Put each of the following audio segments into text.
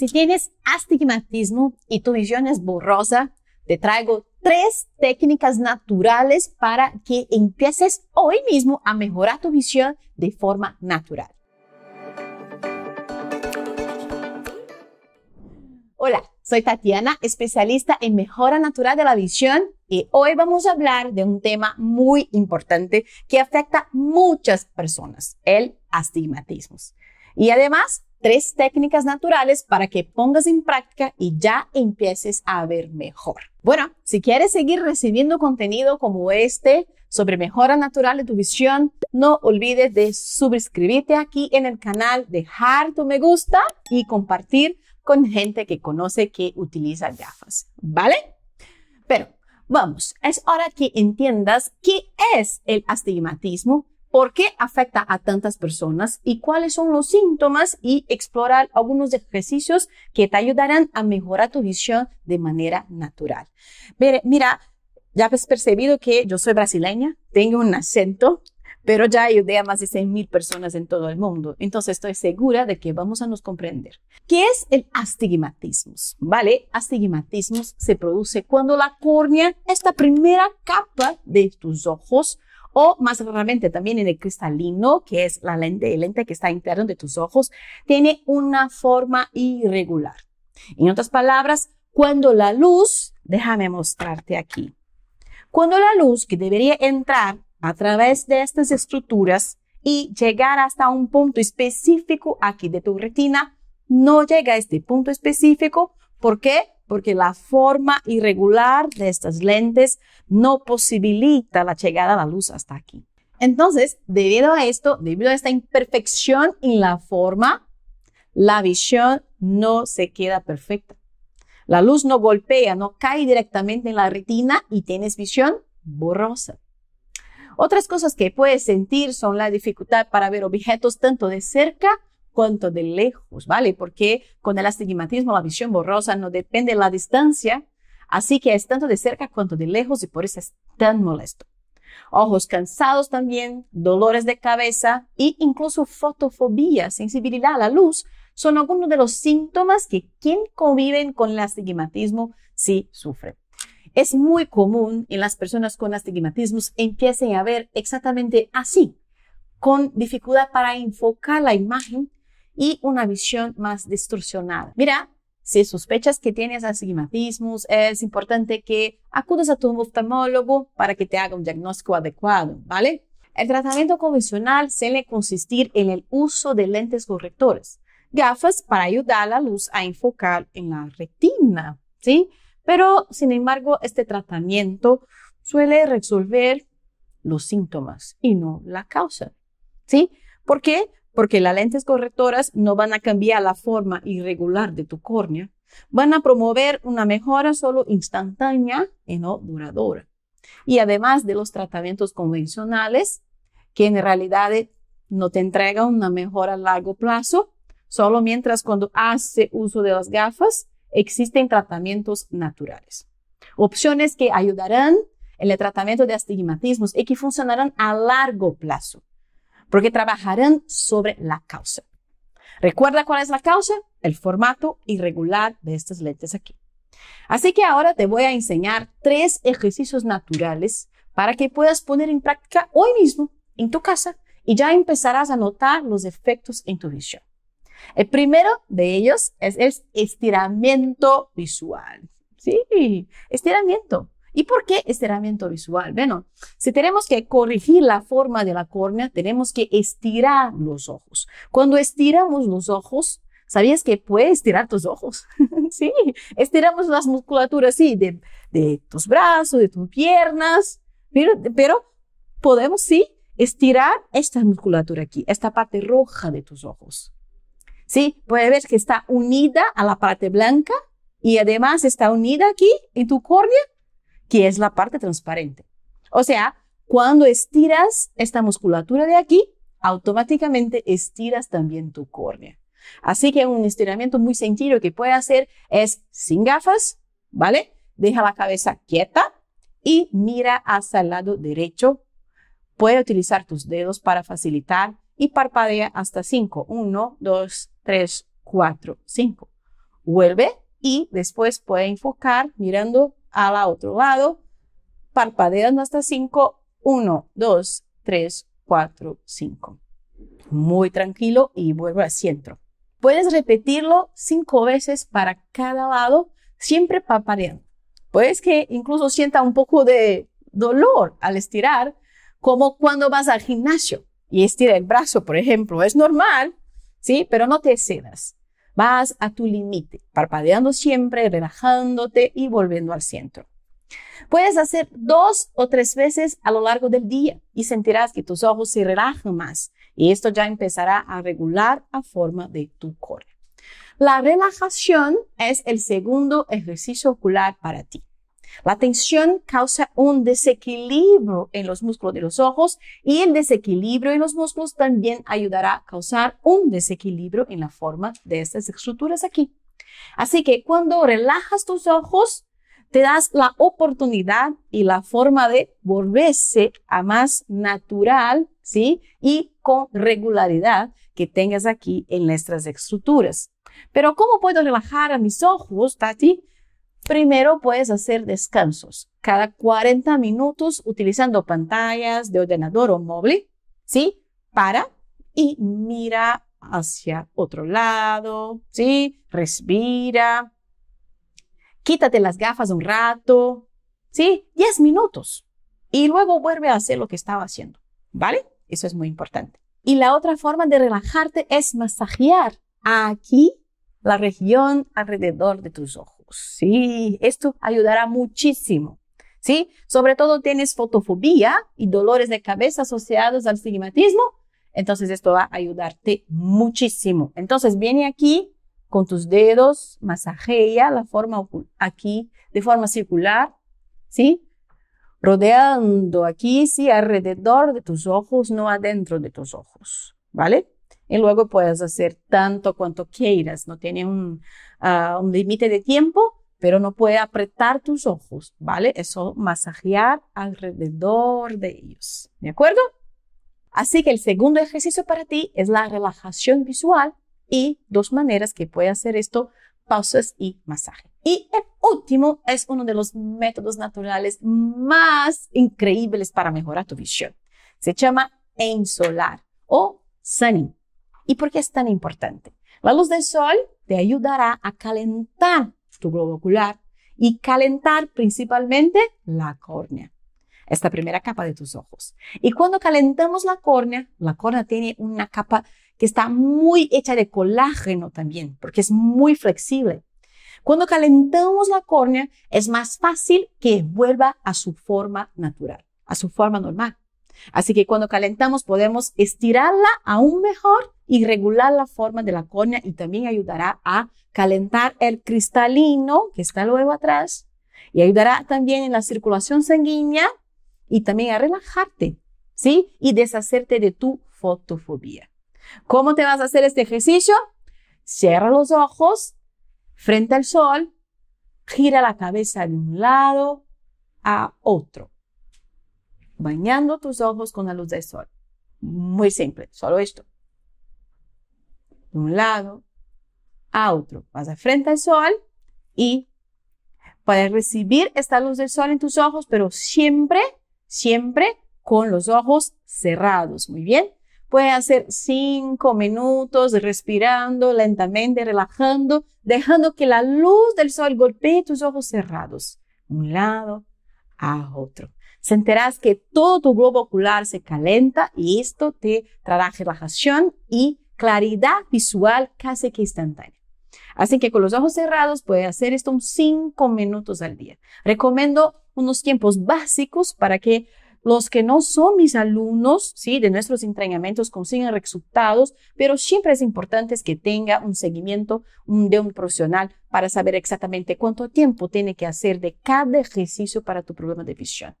Si tienes astigmatismo y tu visión es borrosa, te traigo tres técnicas naturales para que empieces hoy mismo a mejorar tu visión de forma natural. Hola, soy Tatiana, especialista en mejora natural de la visión y hoy vamos a hablar de un tema muy importante que afecta a muchas personas, el astigmatismo. Y además tres técnicas naturales para que pongas en práctica y ya empieces a ver mejor. Bueno, si quieres seguir recibiendo contenido como este sobre mejora natural de tu visión, no olvides de suscribirte aquí en el canal, dejar tu me gusta y compartir con gente que conoce que utiliza gafas, ¿vale? Pero vamos, es hora que entiendas qué es el astigmatismo por qué afecta a tantas personas y cuáles son los síntomas y explorar algunos ejercicios que te ayudarán a mejorar tu visión de manera natural. Mira, ya has percibido que yo soy brasileña, tengo un acento, pero ya ayudé a más de mil personas en todo el mundo. Entonces estoy segura de que vamos a nos comprender. ¿Qué es el astigmatismo? ¿Vale? Astigmatismo se produce cuando la córnea, esta primera capa de tus ojos, o más raramente también en el cristalino, que es la lente, el lente que está interno de tus ojos, tiene una forma irregular. En otras palabras, cuando la luz, déjame mostrarte aquí, cuando la luz que debería entrar a través de estas estructuras y llegar hasta un punto específico aquí de tu retina, no llega a este punto específico. ¿Por qué? porque la forma irregular de estas lentes no posibilita la llegada de la luz hasta aquí. Entonces, debido a esto, debido a esta imperfección en la forma, la visión no se queda perfecta. La luz no golpea, no cae directamente en la retina y tienes visión borrosa. Otras cosas que puedes sentir son la dificultad para ver objetos tanto de cerca cuanto de lejos, ¿vale? Porque con el astigmatismo, la visión borrosa no depende de la distancia, así que es tanto de cerca cuanto de lejos y por eso es tan molesto. Ojos cansados también, dolores de cabeza e incluso fotofobia, sensibilidad a la luz, son algunos de los síntomas que quien conviven con el astigmatismo sí sufre. Es muy común en las personas con astigmatismos empiecen a ver exactamente así, con dificultad para enfocar la imagen y una visión más distorsionada. Mira, si sospechas que tienes astigmatismos, es importante que acudas a tu oftalmólogo para que te haga un diagnóstico adecuado, ¿vale? El tratamiento convencional suele consistir en el uso de lentes correctores, gafas para ayudar a la luz a enfocar en la retina, ¿sí? Pero, sin embargo, este tratamiento suele resolver los síntomas y no la causa, ¿sí? ¿Por qué? porque las lentes correctoras no van a cambiar la forma irregular de tu córnea, van a promover una mejora solo instantánea y no duradera. Y además de los tratamientos convencionales, que en realidad no te entregan una mejora a largo plazo, solo mientras cuando hace uso de las gafas existen tratamientos naturales. Opciones que ayudarán en el tratamiento de astigmatismos y que funcionarán a largo plazo porque trabajarán sobre la causa. ¿Recuerda cuál es la causa? El formato irregular de estas lentes aquí. Así que ahora te voy a enseñar tres ejercicios naturales para que puedas poner en práctica hoy mismo en tu casa y ya empezarás a notar los efectos en tu visión. El primero de ellos es el estiramiento visual. Sí, estiramiento. ¿Y por qué estiramiento visual? Bueno, si tenemos que corregir la forma de la córnea, tenemos que estirar los ojos. Cuando estiramos los ojos, ¿sabías que puedes estirar tus ojos? sí, estiramos las musculaturas, sí, de, tus brazos, de tus piernas, pero, pero podemos, sí, estirar esta musculatura aquí, esta parte roja de tus ojos. Sí, puedes ver que está unida a la parte blanca y además está unida aquí en tu córnea que es la parte transparente. O sea, cuando estiras esta musculatura de aquí, automáticamente estiras también tu córnea. Así que un estiramiento muy sencillo que puede hacer es sin gafas, ¿vale? Deja la cabeza quieta y mira hacia el lado derecho. Puede utilizar tus dedos para facilitar y parpadea hasta 5. 1, 2, 3, 4, 5. Vuelve y después puede enfocar mirando al otro lado, parpadeando hasta cinco, uno, dos, tres, cuatro, cinco. Muy tranquilo y vuelvo al centro. Puedes repetirlo cinco veces para cada lado, siempre parpadeando. Puedes que incluso sienta un poco de dolor al estirar, como cuando vas al gimnasio y estira el brazo, por ejemplo. Es normal, ¿sí? Pero no te excedas. Vas a tu límite, parpadeando siempre, relajándote y volviendo al centro. Puedes hacer dos o tres veces a lo largo del día y sentirás que tus ojos se relajan más y esto ya empezará a regular a forma de tu core. La relajación es el segundo ejercicio ocular para ti. La tensión causa un desequilibrio en los músculos de los ojos y el desequilibrio en los músculos también ayudará a causar un desequilibrio en la forma de estas estructuras aquí. Así que cuando relajas tus ojos, te das la oportunidad y la forma de volverse a más natural, ¿sí? Y con regularidad que tengas aquí en nuestras estructuras. Pero ¿cómo puedo relajar a mis ojos, Tati? Primero puedes hacer descansos cada 40 minutos utilizando pantallas de ordenador o móvil, ¿sí? Para y mira hacia otro lado, ¿sí? Respira. Quítate las gafas un rato, ¿sí? 10 minutos. Y luego vuelve a hacer lo que estaba haciendo, ¿vale? Eso es muy importante. Y la otra forma de relajarte es masajear aquí la región alrededor de tus ojos. Sí, esto ayudará muchísimo. ¿Sí? Sobre todo tienes fotofobia y dolores de cabeza asociados al astigmatismo, entonces esto va a ayudarte muchísimo. Entonces viene aquí con tus dedos, masajea la forma aquí de forma circular, ¿sí? Rodeando aquí, sí, alrededor de tus ojos, no adentro de tus ojos, ¿vale? Y luego puedes hacer tanto cuanto quieras, no tiene un, un límite de tiempo, pero no puede apretar tus ojos, ¿vale? Eso masajear alrededor de ellos, ¿de acuerdo? Así que el segundo ejercicio para ti es la relajación visual y dos maneras que puede hacer esto, pausas y masaje. Y el último es uno de los métodos naturales más increíbles para mejorar tu visión. Se llama ensolar o sunning. ¿Y por qué es tan importante? La luz del sol te ayudará a calentar tu globo ocular y calentar principalmente la córnea, esta primera capa de tus ojos. Y cuando calentamos la córnea, la córnea tiene una capa que está muy hecha de colágeno también, porque es muy flexible. Cuando calentamos la córnea, es más fácil que vuelva a su forma natural, a su forma normal. Así que cuando calentamos podemos estirarla aún mejor y regular la forma de la córnea y también ayudará a calentar el cristalino que está luego atrás y ayudará también en la circulación sanguínea y también a relajarte, ¿sí? Y deshacerte de tu fotofobia. ¿Cómo te vas a hacer este ejercicio? Cierra los ojos frente al sol, gira la cabeza de un lado a otro bañando tus ojos con la luz del sol. Muy simple, solo esto. De un lado a otro. Vas a frente al sol y puedes recibir esta luz del sol en tus ojos, pero siempre, siempre con los ojos cerrados. Muy bien. Puedes hacer cinco minutos respirando lentamente, relajando, dejando que la luz del sol golpee tus ojos cerrados. Un lado a otro. Sentirás que todo tu globo ocular se calenta y esto te trae relajación y claridad visual casi que instantánea. Así que con los ojos cerrados puedes hacer esto un 5 minutos al día. Recomiendo unos tiempos básicos para que los que no son mis alumnos, ¿sí? De nuestros entrenamientos consiguen resultados, pero siempre es importante que tenga un seguimiento de un profesional para saber exactamente cuánto tiempo tiene que hacer de cada ejercicio para tu problema de visión.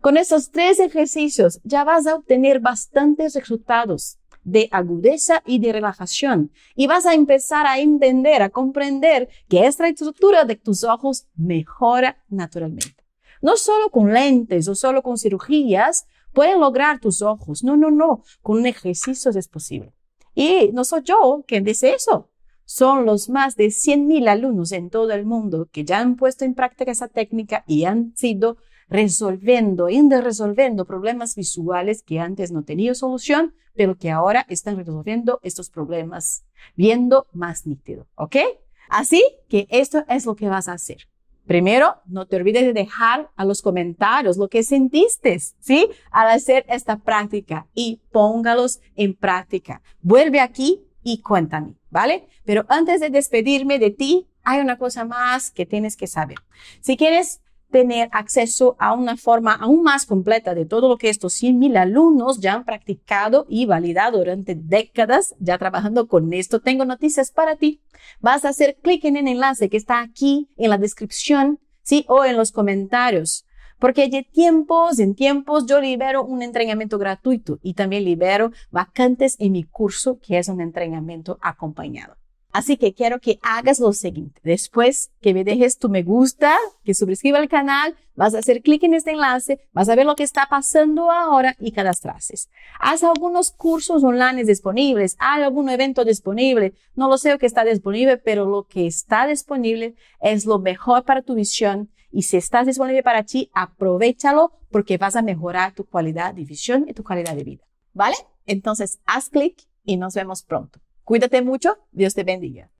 Con esos tres ejercicios ya vas a obtener bastantes resultados de agudeza y de relajación y vas a empezar a entender, a comprender que esta estructura de tus ojos mejora naturalmente. No solo con lentes o solo con cirugías pueden lograr tus ojos. No, no, no. Con ejercicios es posible. Y no soy yo quien dice eso. Son los más de 100.000 alumnos en todo el mundo que ya han puesto en práctica esa técnica y han sido resolviendo, indo resolviendo problemas visuales que antes no tenían solución, pero que ahora están resolviendo estos problemas, viendo más nítido, ¿ok? Así que esto es lo que vas a hacer. Primero, no te olvides de dejar a los comentarios lo que sentiste, ¿sí? Al hacer esta práctica y póngalos en práctica. Vuelve aquí y cuéntame, ¿vale? Pero antes de despedirme de ti, hay una cosa más que tienes que saber. Si quieres tener acceso a una forma aún más completa de todo lo que estos 100.000 alumnos ya han practicado y validado durante décadas ya trabajando con esto, tengo noticias para ti. Vas a hacer clic en el enlace que está aquí en la descripción, ¿sí? O en los comentarios. Porque de tiempos en tiempos yo libero un entrenamiento gratuito y también libero vacantes en mi curso que es un entrenamiento acompañado. Así que quiero que hagas lo siguiente. Después que me dejes tu me gusta, que suscribas al canal, vas a hacer clic en este enlace, vas a ver lo que está pasando ahora y cadastrases. Haz algunos cursos online disponibles, hay algún evento disponible. No lo sé lo que está disponible, pero lo que está disponible es lo mejor para tu visión. Y si está disponible para ti, aprovechalo porque vas a mejorar tu calidad de visión y tu calidad de vida. ¿Vale? Entonces, haz clic y nos vemos pronto. Cuídate mucho, Dios te bendiga.